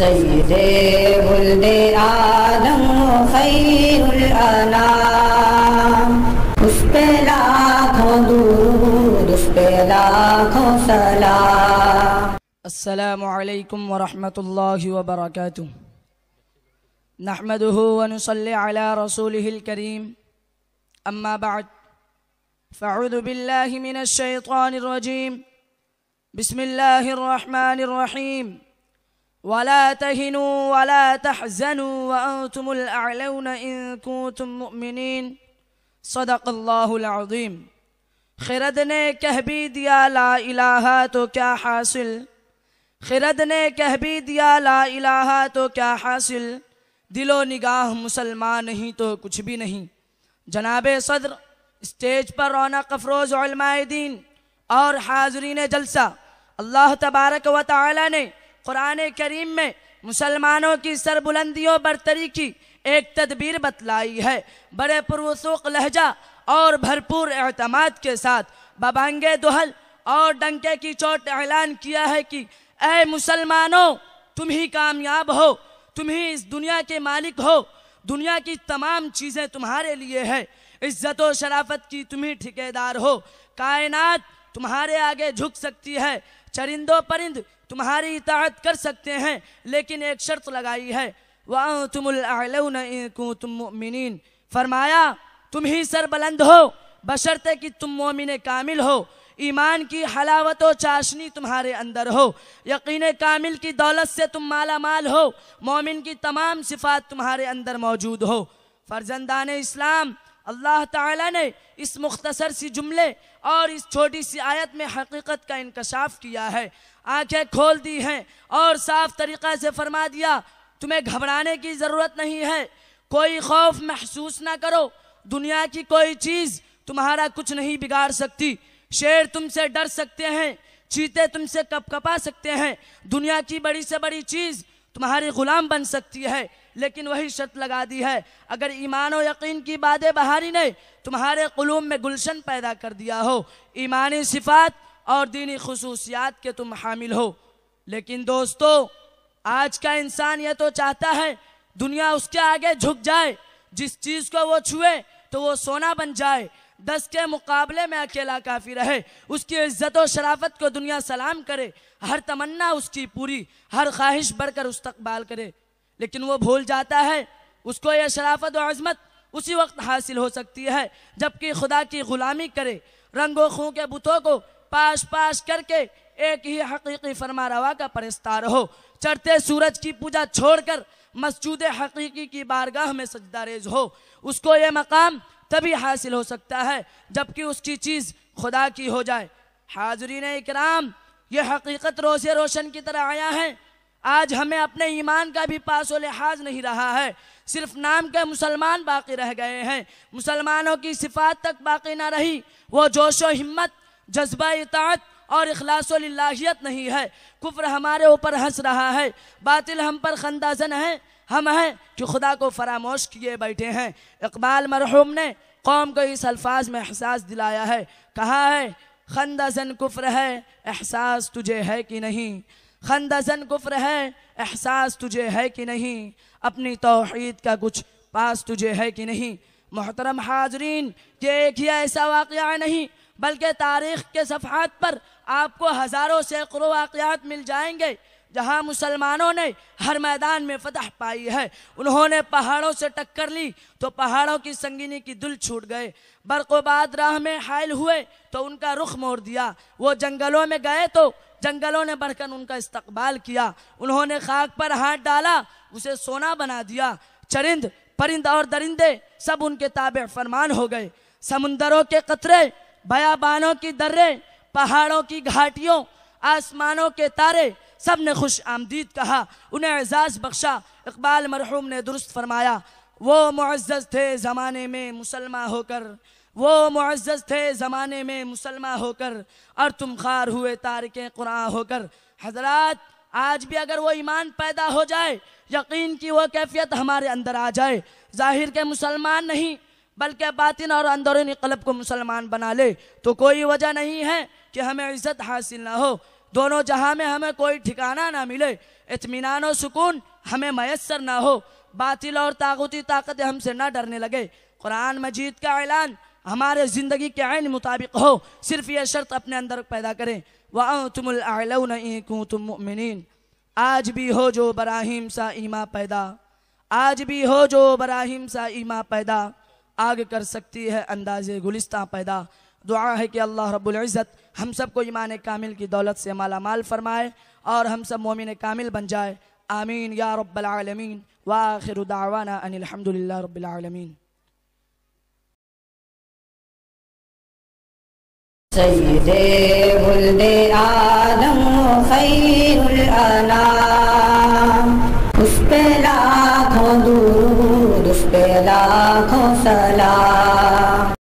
سيدي ولد آدم خير الأنام اس پہ لاکھوں درود اس پہ لاکھوں سلام السلام عليكم ورحمة الله وبركاته نحمده ونصلي على رسوله الكريم أما بعد فاعوذ بالله من الشيطان الرجيم بسم الله الرحمن الرحيم ولا تهنوا ولا تحزنوا وأنتم الأعلون إن كنتم مؤمنين صدق الله العظيم खिरद ने कह भी दिया ला इलाहा तो क्या हासिल खिरद ने कह भी दिया ला इलाहा तो क्या हासिल दिलो निगाह मुसलमान नहीं तो कुछ भी नहीं जनाब सदर स्टेज पर रौनक अफरोज दीन और हाजरीन जलसा अल्लाह तबारक व ताली ने कुरान करीम में मुसलमानों की सरबुलंदियों बरतरी की एक तदबीर बतलाई है बड़े पुरसुख लहजा और भरपूर अहतमाद के साथ बबांगे दोहल और डंके की चोट ऐलान किया है कि ए मुसलमानों तुम ही कामयाब हो तुम ही इस दुनिया के मालिक हो दुनिया की तमाम चीज़ें तुम्हारे लिए है इज्जत और शराफत की तुम ही ठेकेदार हो कायनात तुम्हारे आगे झुक सकती है चरिंदो परिंद तुम्हारी इताहत कर सकते हैं लेकिन एक शर्त लगाई है वाह फरमाया तुम ही सरबलंद हो बशर्ते कि तुम मोमिन कामिल हो ईमान की हलावत चाशनी तुम्हारे अंदर हो यकीन कामिल की दौलत से तुम माला माल हो मोमिन की तमाम सिफात तुम्हारे अंदर मौजूद हो फर्जंदान इस्लाम अल्लाह ताला ने इस मुख्तसर सी जुमले और इस छोटी सी आयत में हकीकत का इंकशाफ किया है आंखें खोल दी हैं और साफ तरीक़ा से फरमा दिया तुम्हें घबराने की ज़रूरत नहीं है कोई खौफ महसूस ना करो दुनिया की कोई चीज़ तुम्हारा कुछ नहीं बिगाड़ सकती शेर तुमसे डर सकते हैं चीते तुमसे कप कपा सकते हैं दुनिया की बड़ी से बड़ी चीज़ तुम्हारी गुलाम बन सकती है लेकिन वही शर्त लगा दी है अगर ईमान और यकीन की बातें बहारी ने तुम्हारे कलूम में गुलशन पैदा कर दिया हो ईमानी सिफात और दीनी खसूसियात के तुम हामिल हो लेकिन दोस्तों आज का इंसान यह तो चाहता है दुनिया उसके आगे झुक जाए जिस चीज़ को वो छुए तो वो सोना बन जाए दस के मुकाबले में अकेला काफ़ी रहे उसकी इज्जत और शराफत को दुनिया सलाम करे हर तमन्ना उसकी पूरी हर ख्वाहिश बढ़कर उस्तकबाल करे लेकिन वो भूल जाता है उसको यह शराफत और अजमत उसी वक्त हासिल हो सकती है जबकि खुदा की ग़ुलामी करे रंगो खूँ के बुतों को पाश पाश करके एक ही हकीकी फरमा रवा का परिस्तार हो चढ़ते सूरज की पूजा छोड़कर मस्जूद हकीकी की बारगाह में सजदारेज हो उसको ये मकाम तभी हासिल हो सकता है जबकि उसकी चीज़ खुदा की हो जाए हाजरीन इकराम यह हकीकत रोजे रोशन की तरह आया है आज हमें अपने ईमान का भी पास लिहाज नहीं रहा है सिर्फ नाम के मुसलमान बाकी रह गए हैं मुसलमानों की सिफात तक बाकी ना रही वो जोश व हिम्मत जज्बा इतात और अखलासियत नहीं है कुफ्र हमारे ऊपर हंस रहा है बातिल हम पर खंदाजन है हम हैं कि खुदा को फरामोश किए बैठे हैं इकबाल मरहूम ने कौम को इस अल्फाज में एहसास दिलाया है कहा है खंदाजन कुफ्र है एहसास तुझे है कि नहीं खंदाजन कुफ्र है एहसास तुझे है कि नहीं अपनी तोहद का कुछ पास तुझे है कि नहीं मोहतरम हाजरीन ये एक ही ऐसा वाक़ नहीं बल्कि तारीख़ के सफ़ात पर आपको हज़ारों सैकड़ों वाकयात मिल जाएंगे जहाँ मुसलमानों ने हर मैदान में फतह पाई है उन्होंने पहाड़ों से टक्कर ली तो पहाड़ों की संगीनी की दुल छूट गए बरकोबाद राह में हायल हुए तो उनका रुख मोड़ दिया वो जंगलों में गए तो जंगलों ने बढ़कर उनका इस्तकबाल किया उन्होंने खाक पर हाथ डाला उसे सोना बना दिया चरिंद परिंद और दरिंदे सब उनके ताबे फरमान हो गए समुंदरों के कतरे बयाबानों की दर्रे पहाड़ों की घाटियों आसमानों के तारे सब ने खुश आमदीद कहा उन्हें एजाज़ बख्शा इकबाल मरहूम ने दुरुस्त फरमाया वो मुआज़ थे ज़माने में मुसलमान होकर वो मुआज़ थे ज़माने में मुसलमान होकर और तुम खार हुए तारकें कुरान होकर हजरात आज भी अगर वो ईमान पैदा हो जाए यकीन की वो कैफियत हमारे अंदर आ जाए जाहिर के मुसलमान नहीं बल्कि बातिन और अंदरूनी कलब को मुसलमान बना ले तो कोई वजह नहीं है कि हमें इज़्ज़त हासिल ना हो दोनों जहां में हमें कोई ठिकाना ना मिले इतमान सुकून हमें मैसर ना हो बातिल और ताकती ताकतें हमसे ना डरने लगे कुरान मजीद का ऐलान हमारे ज़िंदगी के आन मुताबिक हो सिर्फ यह शर्त अपने अंदर पैदा करें वाह तुम तुमिन आज भी हो जो बराहिम सा ईमा पैदा आज भी हो जो बराहिम सा ईमा पैदा आग कर सकती है अंदाज़ गुलिस्तां पैदा दुआ है कि अल्लाह रब्बुल इज़्ज़त हम सबको ईमान कामिल की दौलत से माला माल फरमाए और हम सब मोमिन कामिल बन जाए आमीन या रब्बल आलमीन वाखिर दावाना अनिलहमदिल्ला रब्बिल आलमीन सैदे आलम खैरुल अना